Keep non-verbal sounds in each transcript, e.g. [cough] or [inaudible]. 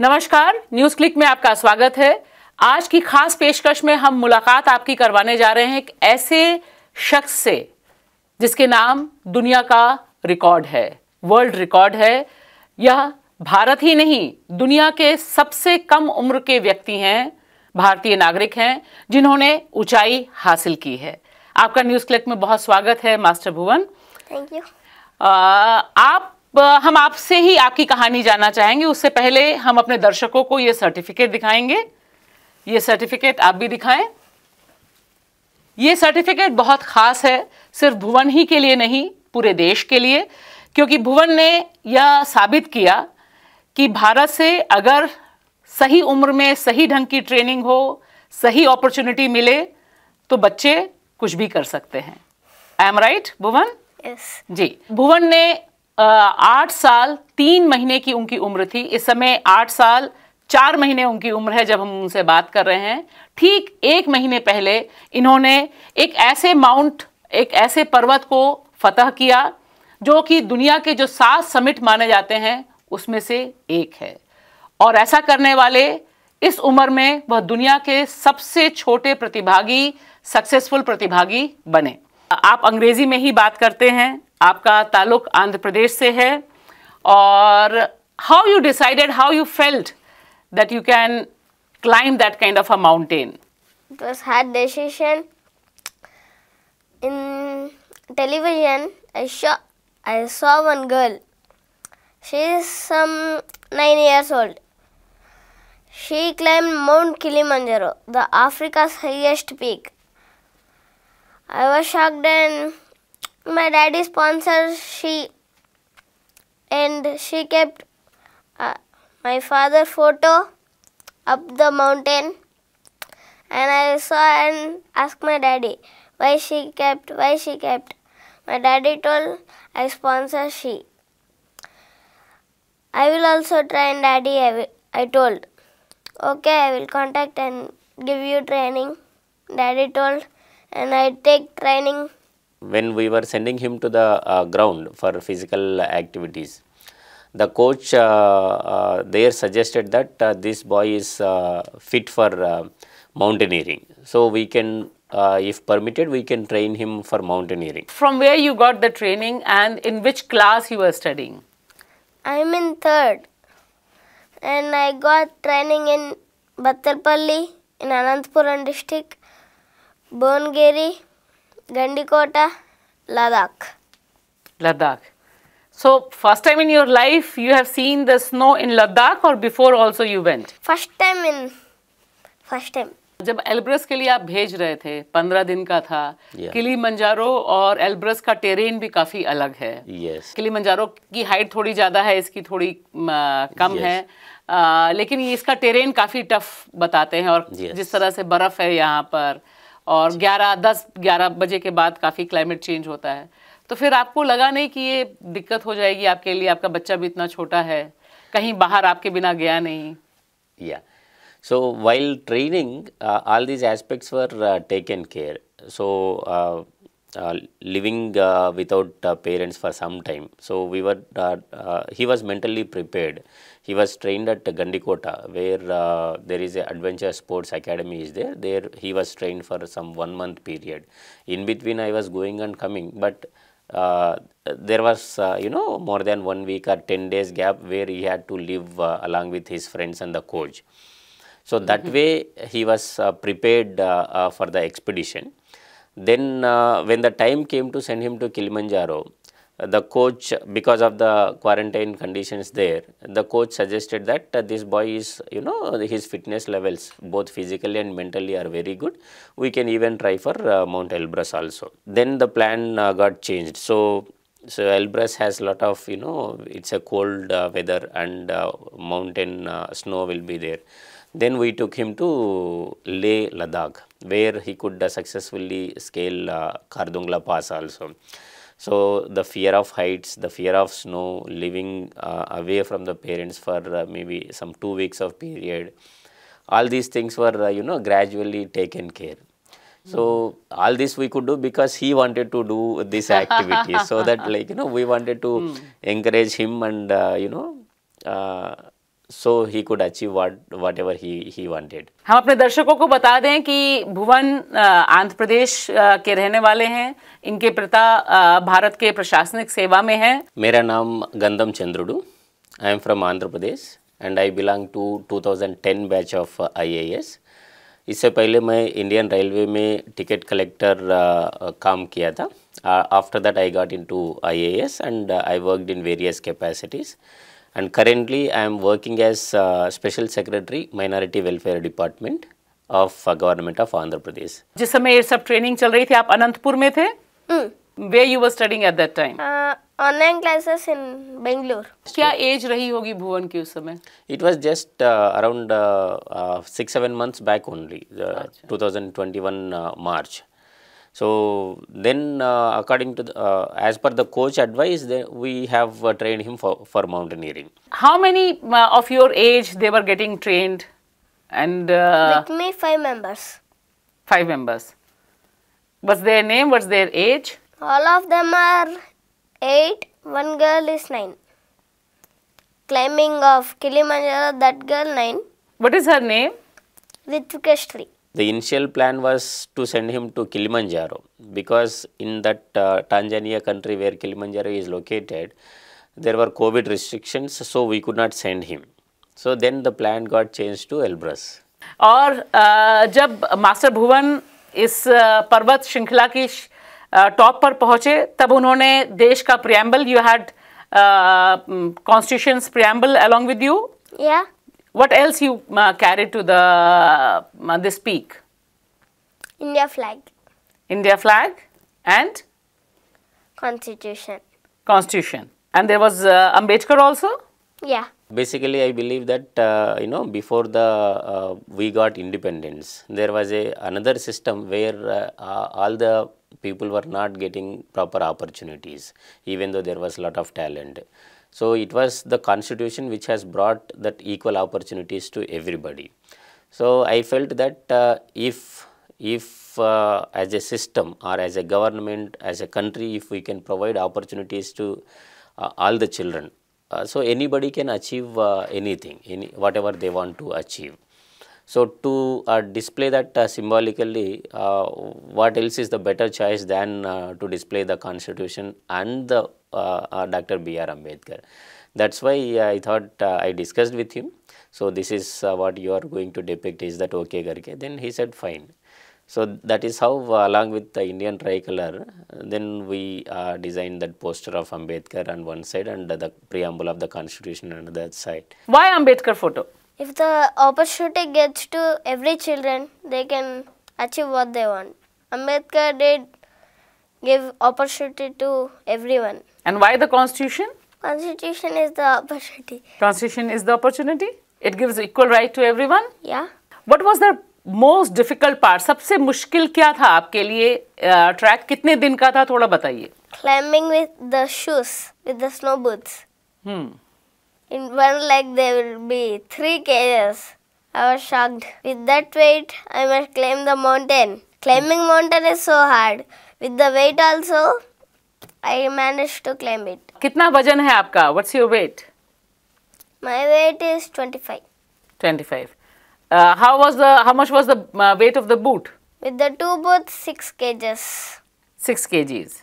नमस्कार news click में आपका स्वागत है आज की खास पेशकश में हम मुलाकात आपकी करवाने जा रहे हैं एक ऐसे शख्स से जिसके नाम दुनिया का रिकॉर्ड है वर्ल्ड रिकॉर्ड है यह भारत ही नहीं दुनिया के सबसे कम उम्र के व्यक्ति हैं भारतीय नागरिक हैं जिन्होंने ऊंचाई हासिल की है आपका न्यूज क्लिक में बहुत स्वागत है मास्टर भुवन थैंक यू आप हम आपसे ही आपकी कहानी जानना चाहेंगे उससे पहले हम अपने दर्शकों को ये सर्टिफिकेट दिखाएंगे ये सर्टिफिकेट आप भी दिखाएं ये सर्टिफिकेट बहुत ख़ास है सिर्फ भुवन ही के लिए नहीं पूरे देश के लिए क्योंकि भुवन ने यह साबित किया कि भारत से अगर सही उम्र में सही ढंग की ट्रेनिंग हो सही अपॉर्चुनिटी मिले तो बच्चे कुछ भी कर सकते हैं आई एम राइट भुवन जी भुवन ने आठ साल तीन महीने की उनकी उम्र थी इस समय आठ साल चार महीने उनकी उम्र है जब हम उनसे बात कर रहे हैं ठीक एक महीने पहले इन्होंने एक ऐसे माउंट एक ऐसे पर्वत को फतह किया जो कि दुनिया के जो सात समिट माने जाते हैं उसमें से एक है और ऐसा करने वाले इस उम्र में वह दुनिया के सबसे छोटे प्रतिभागी सक्सेसफुल प्रतिभागी बने आप अंग्रेजी में ही बात करते हैं आपका ताल्लुक आंध्र प्रदेश से है और how you decided how you felt that you can climb that kind of a mountain hard decision in television I I saw one girl she some nine years old she climb Mount Kilimanjaro the Africa's highest peak I was shocked and my daddy sponsored she and she kept uh, my father photo up the mountain and I saw and asked my daddy why she kept why she kept my daddy told I sponsor she I will also try and daddy I, I told okay I will contact and give you training daddy told and I take training when we were sending him to the uh, ground for physical activities, the coach uh, uh, there suggested that uh, this boy is fit for mountaineering. So, we can uh, if permitted, we can train him for mountaineering. From where you got the training and in which class you were studying? I'm in third and I got training in Battalpalli in Ananthapuram district, Bongeri. Gandikota, Ladakh. Ladakh. So, first time in your life you have seen the snow in Ladakh or before also you went? First time in, first time. जब Elbrus के लिए आप भेज रहे थे पंद्रह दिन का था yeah. किली मंजारो और एल्ब्रस का टेरेन भी काफी अलग है yes. किली मंजारो की हाइट थोड़ी ज्यादा है इसकी थोड़ी आ, कम yes. है आ, लेकिन इसका टेरेन काफी टफ बताते हैं और yes. जिस तरह से बर्फ है यहाँ पर और 11 10 11 बजे के बाद काफ़ी क्लाइमेट चेंज होता है तो फिर आपको लगा नहीं कि ये दिक्कत हो जाएगी आपके लिए आपका बच्चा भी इतना छोटा है कहीं बाहर आपके बिना गया नहीं या so while training all these aspects were taken care so Uh, living uh, without uh, parents for some time. So we were, he was mentally prepared. He was trained at Gandikota where there is a adventure sports academy is there. There he was trained for some one month period. In between I was going and coming but uh, there was uh, you know more than one week or 10 days gap where he had to live uh, along with his friends and the coach so that mm -hmm. way he was prepared for the expedition then uh, when the time came to send him to Kilimanjaro, the coach because of the quarantine conditions there the coach suggested that uh, this boy is you know his fitness levels both physically and mentally are very good we can even try for uh, mount elbrus also then the plan uh, got changed so so, Elbrus has lot of you know it is a cold uh, weather and uh, mountain uh, snow will be there. Then we took him to Leh Ladakh where he could uh, successfully scale uh, Kardungla Pass also. So, the fear of heights, the fear of snow, living uh, away from the parents for maybe some two weeks of period, all these things were you know gradually taken care. So mm. all this we could do because he wanted to do this activity. so that like, you know, we wanted to mm. encourage him and, uh, you know, uh, so he could achieve what whatever he he wanted. हम अपने दर्शकों को बता दें कि भुवन आंध्र प्रदेश के रहने वाले हैं इनके पिता भारत के प्रशासनिक सेवा में हैं मेरा नाम Gandham Chandrudu I am from Andhra Pradesh and I belong to 2010 batch of IAS इससे पहले मैं इंडियन रेलवे में टिकट कलेक्टर काम किया था after that I got into I A S and I worked in various capacities and currently I am working as special secretary minority welfare department of government of Andhra Pradesh जिस समय ये सब training चल रही थी आप अनंतपुर में थे way you were studying at that time online classes in Bangalore क्या एज रही होगी भुवन की उस समय it was just around six seven months back only 2021 March so then uh, according to the, uh, as per the coach advice they, we have uh, trained him for, for mountaineering how many of your age they were getting trained and with me five members five members what's their name what's their age all of them are 8, one girl is 9. Climbing of Kilimanjaro, that girl 9. What is her name? Ritvika The initial plan was to send him to Kilimanjaro because in that uh, Tanzania country where Kilimanjaro is located, there were COVID restrictions, so we could not send him. So then the plan got changed to Elbrus. और uh, जब master Bhuvan इस uh, पर्वत श्रृंखला की top पर पहुंचे तब उन्होंने देश का preamble you had constitution preamble along with you What else you uh, carried to the uh, this peak? India flag. India flag and Constitution. Constitution. And there was uh, Ambedkar also? Yeah. Basically, I believe that, uh, you know, before the uh, we got independence, there was a another system where uh, all the people were not getting proper opportunities even though there was a lot of talent. So it was the constitution which has brought that equal opportunities to everybody. So I felt that uh, if if uh, as a system or as a government, as a country, if we can provide opportunities to uh, all the children, uh, so anybody can achieve uh, anything, any, whatever they want to achieve. So, to uh, display that uh, symbolically, uh, what else is the better choice than uh, to display the constitution and the uh, uh, Dr. B.R. Ambedkar. That is why I thought I discussed with him. So, this is what you are going to depict is that okay karke. Then he said fine. So, that is how along with the Indian tricolor, then we designed that poster of Ambedkar on one side and the preamble of the constitution on the other side. Why Ambedkar photo? if the opportunity gets to every children, they can achieve what they want. Ambedkar did give opportunity to everyone. And why the constitution? Constitution is the opportunity. Constitution is the opportunity? It gives equal right to everyone? Yeah. What was the most difficult part? सबसे मुश्किल क्या था आपके लिए track uh, कितने दिन का था थोड़ा बताइए Climbing with the shoes with the snow boots. Hmm. In one leg there will be three cages. I was shocked. With that weight, I must climb the mountain. Climbing mountain is so hard. With the weight also, I managed to climb it. कितना वजन है आपका? What's your weight? My weight is 25. 25. Uh, how was the how much was the uh, weight of the boot? With the two boots, six kgs. Six kgs,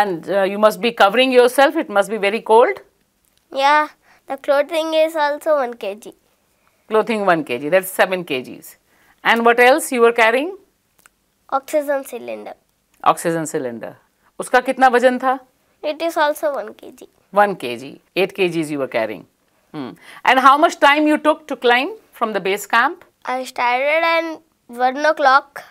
and uh, you must be covering yourself. It must be very cold. Yeah, the clothing is also 1 kg. Clothing 1 kg, that's 7 kgs. And what else you were carrying? Oxygen cylinder. Oxygen cylinder. Uska kitna वजन था? It is also 1 kg. 1 kg. 8 kgs you were carrying. Hmm. And how much time you took to climb from the base camp? I started at 1 o'clock,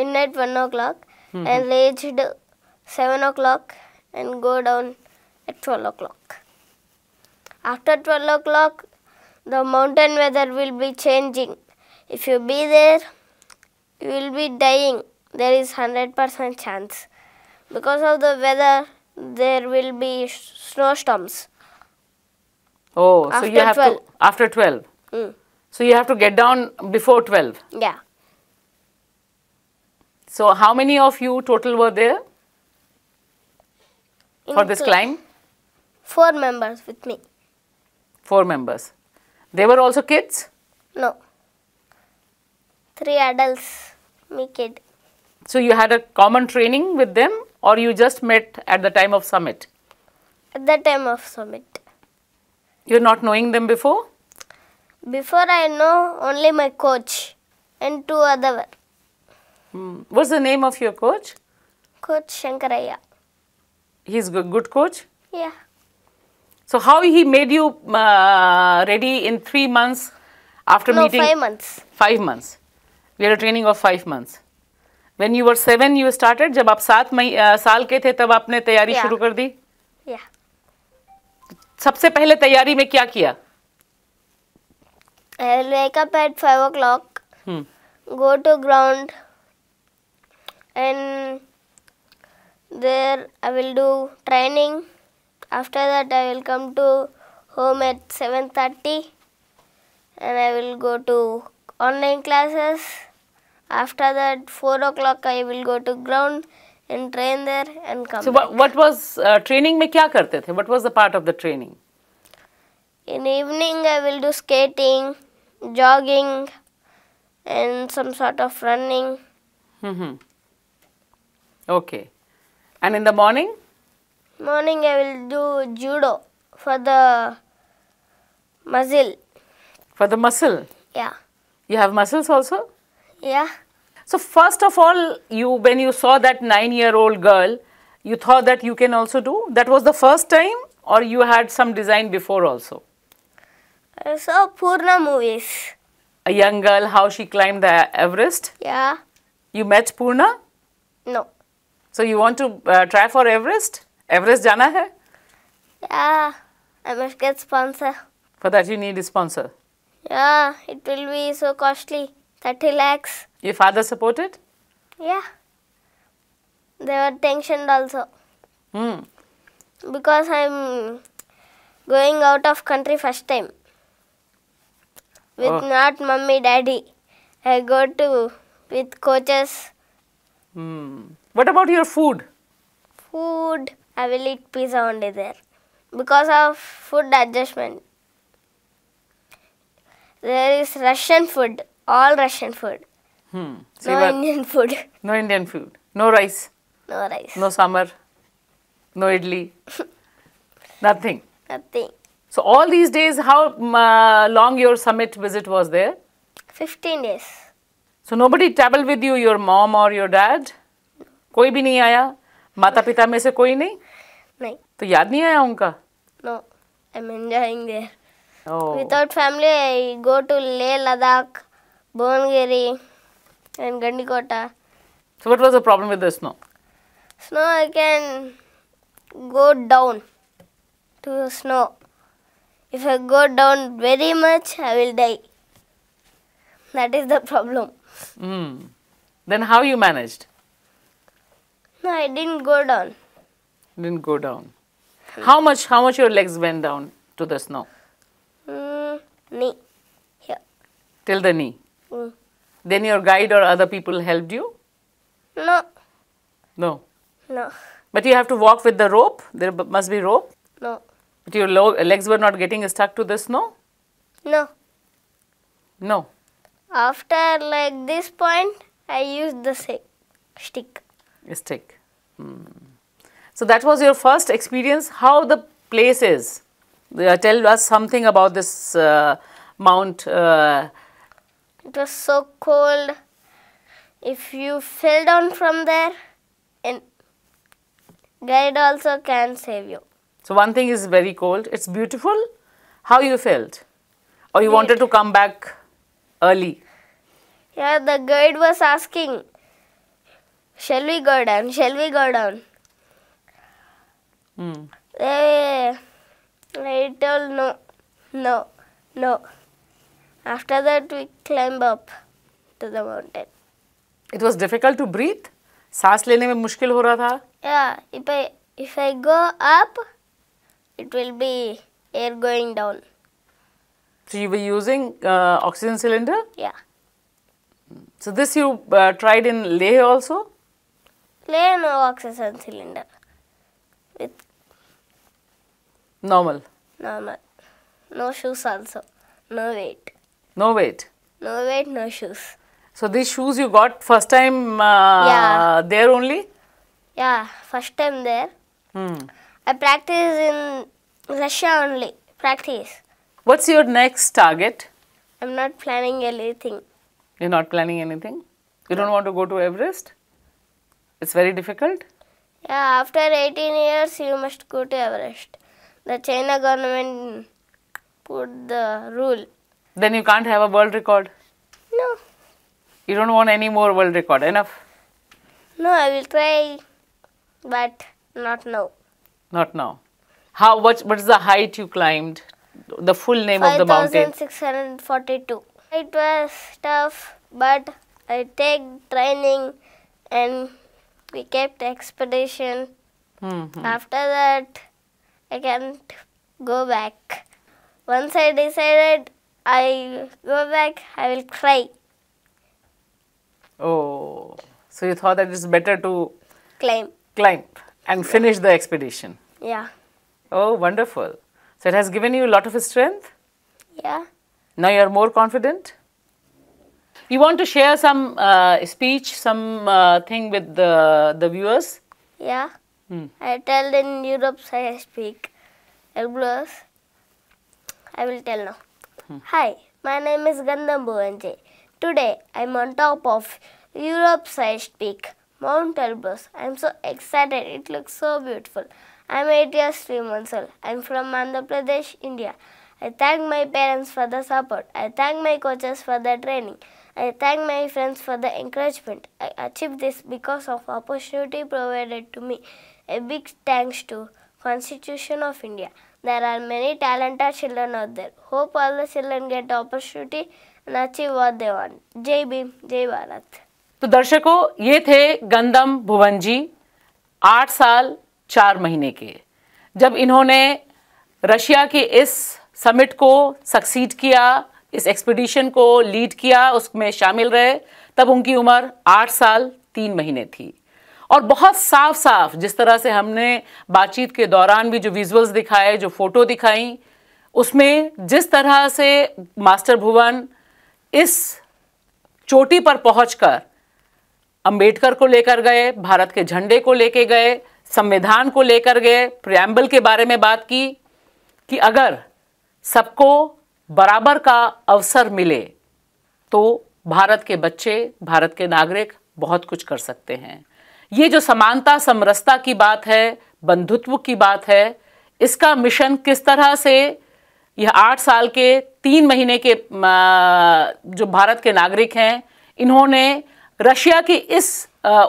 midnight 1 o'clock mm -hmm. and hmm. reached 7 o'clock and go down at 12 o'clock. After 12 o'clock, the mountain weather will be changing. If you be there, you will be dying. There is 100% chance. Because of the weather, there will be snowstorms. Oh, after so you have 12. to after 12. Mm. So you have to get down before 12. Yeah. So how many of you total were there In for this climb? Four members with me. Four members. They were also kids? No. Three adults, me kid. So you had a common training with them or you just met at the time of summit? At the time of summit. You're not knowing them before? Before I know only my coach and two other. Hmm. What's the name of your coach? Coach Shankaraya. He's a good coach? Yeah. So how he made you uh, ready in three months after no, meeting? five months. Five months. We had a training of five months. When you were seven, you started. जब आप सात मई साल के थे तब आपने तैयारी शुरू कर दी. Yeah. सबसे पहले तैयारी में क्या किया? I wake up at five o'clock. Hmm. Go to ground. And there I will do training after that I will come to home at 7.30 and I will go to online classes. After that 4 o'clock I will go to ground and train there and come So back. what, was uh, training mein kya karte the? What was the part of the training? In evening I will do skating, jogging and some sort of running. Mm -hmm. Okay. And in the morning? Morning I will do judo for the muscle. For the muscle? Yeah. You have muscles also? Yeah. So first of all, you when you saw that nine-year-old girl, you thought that you can also do? That was the first time or you had some design before also? I saw Purna movies. A young girl, how she climbed the Everest? Yeah. You met Purna? No. So you want to uh, try for Everest? Everest जाना है Yeah, I must get sponsor. For that you need a sponsor. Yeah, it will be so costly. 30 lakhs. Your father supported? Yeah. They were tensioned also. Hmm. Because I'm going out of country first time. With oh. not mummy, daddy. I go to with coaches. Hmm. What about your food? Food. I will eat pizza only there because of food adjustment. There is Russian food, all Russian food. Hmm. no Indian food. No Indian food. No rice. No rice. No sambar. No idli. [laughs] Nothing. Nothing. So all these days, how uh, long your summit visit was there? 15 days. So nobody traveled with you, your mom or your dad? कोई भी नहीं आया माता पिता में से कोई नहीं तो I नहीं आया उनका no I am enjoying there Without family, I go to Leh, Ladakh, Bhuvanagiri, and Gandikota. So, what was the problem with the snow? Snow, I can go down to the snow. If I go down very much, I will die. That is the problem. Mm. Then how you managed? No, I didn't go down. Didn't go down. How much? How much your legs went down to the snow? Mm, knee. Here. Till the knee. Mm. Then your guide or other people helped you? No. No. No. But you have to walk with the rope. There must be rope. No. But your legs were not getting stuck to the snow. No. No. After like this point, I used the stick. Stick. A stick. Hmm. So that was your first experience, how the place is. Uh, tell us something about this uh, mount. Uh, it was so cold. If you fell down from there, and guide also can save you. So one thing is very cold. It's beautiful. How you felt? Or you wanted to come back early? Yeah, the guide was asking, shall we go down? Shall we go down? I told no, no, no. After that, we climb up to the mountain. It was difficult to breathe. सांस लेने में mushkil हो रहा Yeah, if I if I go up, it will be air going down. So you were using uh, oxygen cylinder? Yeah. So this you uh, tried in Leh also? Leh no oxygen cylinder with Normal. Normal. No shoes also. No weight. No weight. No weight, no shoes. So these shoes you got first time uh, yeah. there only? Yeah, first time there. Hmm. I practice in Russia only. Practice. What's your next target? I'm not planning anything. You're not planning anything? You no. don't want to go to Everest? It's very difficult? Yeah, after 18 years you must go to Everest the China government put the rule. Then you can't have a world record? No. You don't want any more world record, enough? No, I will try, but not now. Not now. How, what, what's the height you climbed? The full name 5, of the mountain? 5,642. It was tough, but I take training and we kept expedition. Mm -hmm. After that, I can't go back. Once I decided I go back, I will cry. Oh, so you thought that it's better to climb, climb, and finish the expedition. Yeah. Oh, wonderful. So it has given you a lot of strength. Yeah. Now you are more confident. You want to share some uh, speech, some uh, thing with the the viewers? Yeah. I tell in Europe I speak. Elbows. I will tell now. Hmm. Hi, my name is Gandham Bhuvanjay. Today I'm on top of Europe I speak. Mount Elbrus. I'm so excited. It looks so beautiful. I'm 8 years 3 months old. I'm from Andhra Pradesh, India. I thank my parents for the support. I thank my coaches for the training. I thank my friends for the encouragement. I achieved this because of opportunity provided to me. A big thanks to Constitution of India. There are many talented children out there. Hope all the children get opportunity and achieve what they want. Jai Bhim, Jai Bharat. तो darshako ये थे गंदम bhuvan ji 8 साल 4 महीने के जब इन्होंने Russia के इस समिट को सक्सीड किया इस एक्सपीडिशन को लीड किया उसमें शामिल रहे तब उनकी उम्र आठ साल तीन महीने थी और बहुत साफ साफ जिस तरह से हमने बातचीत के दौरान भी जो विजुअल्स दिखाए जो फोटो दिखाई उसमें जिस तरह से मास्टर भुवन इस चोटी पर पहुंचकर अंबेडकर को लेकर गए भारत के झंडे को लेकर गए संविधान को लेकर गए प्रियम्बल के बारे में बात की कि अगर सबको बराबर का अवसर मिले तो भारत के बच्चे भारत के नागरिक बहुत कुछ कर सकते हैं ये जो समानता समरसता की बात है बंधुत्व की बात है इसका मिशन किस तरह से यह आठ साल के तीन महीने के जो भारत के नागरिक हैं इन्होंने रशिया की इस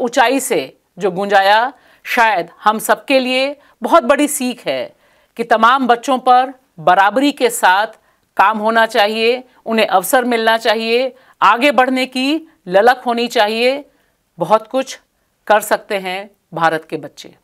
ऊंचाई से जो गुंजाया शायद हम सबके लिए बहुत बड़ी सीख है कि तमाम बच्चों पर बराबरी के साथ काम होना चाहिए उन्हें अवसर मिलना चाहिए आगे बढ़ने की ललक होनी चाहिए बहुत कुछ कर सकते हैं भारत के बच्चे